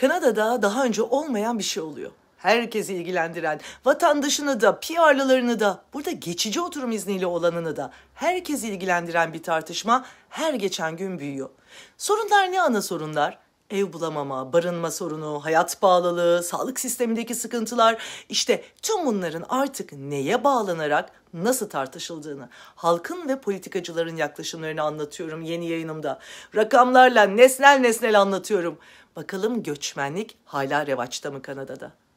Kanada'da daha önce olmayan bir şey oluyor. Herkesi ilgilendiren, vatandaşını da, PR'lılarını da, burada geçici oturum izniyle olanını da herkesi ilgilendiren bir tartışma her geçen gün büyüyor. Sorunlar ne ana sorunlar? ev bulamama, barınma sorunu, hayat pahalılığı, sağlık sistemindeki sıkıntılar işte tüm bunların artık neye bağlanarak nasıl tartışıldığını, halkın ve politikacıların yaklaşımlarını anlatıyorum yeni yayınımda. Rakamlarla nesnel nesnel anlatıyorum. Bakalım göçmenlik hala revaçta mı Kanada'da?